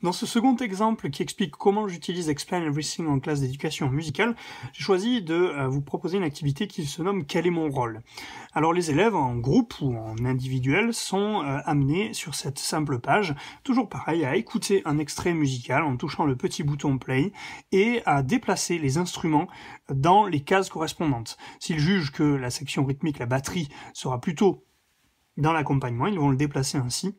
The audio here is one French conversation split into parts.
Dans ce second exemple qui explique comment j'utilise Explain Everything en classe d'éducation musicale, j'ai choisi de euh, vous proposer une activité qui se nomme Quel est mon rôle Alors les élèves en groupe ou en individuel sont euh, amenés sur cette simple page, toujours pareil, à écouter un extrait musical en touchant le petit bouton play et à déplacer les instruments dans les cases correspondantes. S'ils jugent que la section rythmique, la batterie, sera plutôt dans l'accompagnement, ils vont le déplacer ainsi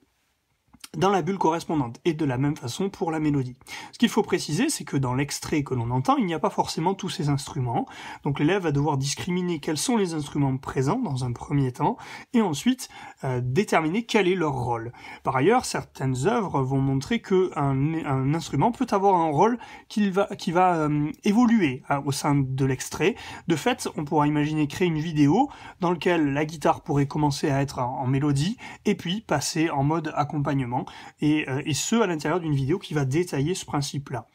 dans la bulle correspondante, et de la même façon pour la mélodie. Ce qu'il faut préciser, c'est que dans l'extrait que l'on entend, il n'y a pas forcément tous ces instruments, donc l'élève va devoir discriminer quels sont les instruments présents dans un premier temps, et ensuite euh, déterminer quel est leur rôle. Par ailleurs, certaines œuvres vont montrer qu'un un instrument peut avoir un rôle qui va, va euh, évoluer hein, au sein de l'extrait. De fait, on pourra imaginer créer une vidéo dans laquelle la guitare pourrait commencer à être en mélodie, et puis passer en mode accompagnement. Euh, et, ce, à l'intérieur d'une vidéo qui va détailler ce principe-là.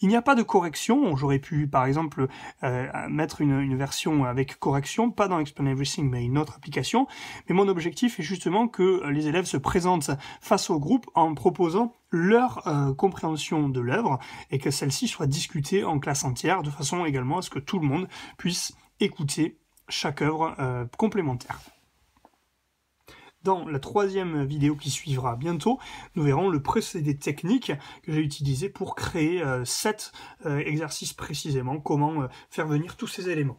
Il n'y a pas de correction, j'aurais pu, par exemple, euh, mettre une, version avec correction, pas dans Explain Everything, mais une autre application, mais mon objectif est justement que les élèves se présentent face au groupe en proposant leur euh, compréhension de l'œuvre et que celle-ci soit discutée en classe entière de façon également à ce que tout le monde puisse écouter chaque œuvre complémentaire. Dans la troisième vidéo qui suivra bientôt, nous verrons le procédé technique que j'ai utilisé pour créer cet euh, euh, exercice précisément, comment euh, faire venir tous ces éléments.